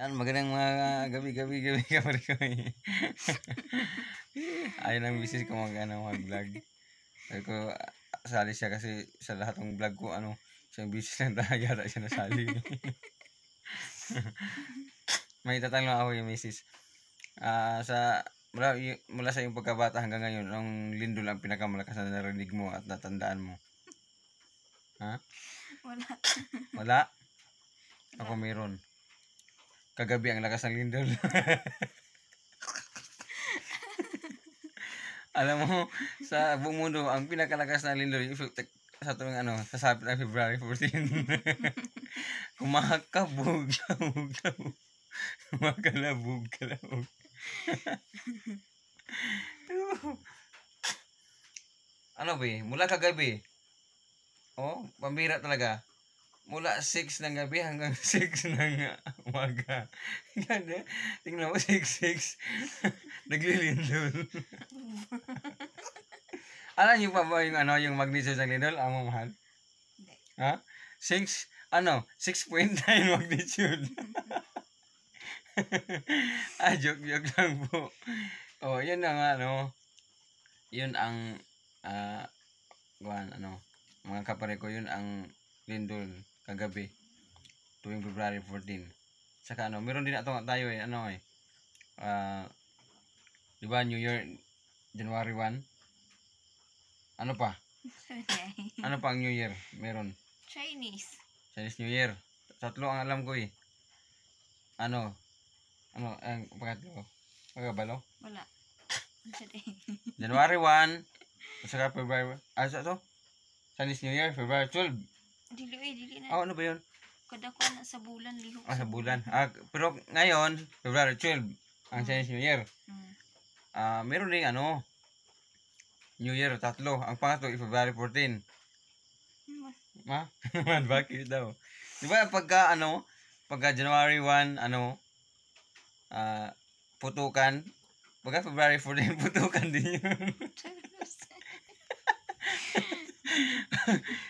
Yan, magandang mga gabi, gabi, gabi, gabi, gabi. Ayun ang business ko mag, ano, mag-vlog. Sabi ko, sali siya kasi sa lahat ng vlog ko, ano, siyang business lang talaga, yata siya nasali. May tatanong ako yung misis. Uh, sa, mula, mula sa iyong pagkabata hanggang ngayon, anong lindol ang pinakamalakas na narinig mo at natandaan mo? Ha? Wala. Wala? Ako meron. Kagabi ang lakas ng lindol. Alam mo, sa buong mundo, ang pinakalakas na lindol, sa tuwing ano, sasapit ng February 14. Kumakabog, kabog, kabog. Kumakalabog, kalabog. ano ba eh, mula kagabi, oh, pambira talaga mula 6 ng gabi hanggang 6 ng umaga. Ganda. Eh. Tingnan mo, 6-6. Naglilindol. Alam niyo pa ba yung, ano, yung magnesium sa lindol? Ang mamahal? Hindi. Ha? 6, ano, 6.9 magnitude. ah, joke-joke lang po. Oh, yun ang ano, yun ang, ah, uh, ano, mga kapare ko, yun ang lindol kagabi tuwing February 14 saka ano meron din ato tayo eh ano eh uh, di ba New Year January 1 ano pa ano pa ang New Year meron Chinese Chinese New Year tatlo ang alam ko eh ano ano ang pangatlo magabalo wala January 1 saka February ah so, so Chinese New Year February 12 Dili eh, dili na. Oh, ano ba 'yon? Kada ko na sa bulan lihok. Ah, sa bulan. Ah, pero ngayon, February 12 ang Chinese New Year. Mm. Ah, meron ding ano New Year tatlo. Ang pangatlo February 14. Mm. Ma? Man, bakit daw? Di ba pagka ano, pagka January 1, ano, ah, putukan, pagka February 14, putukan din yun.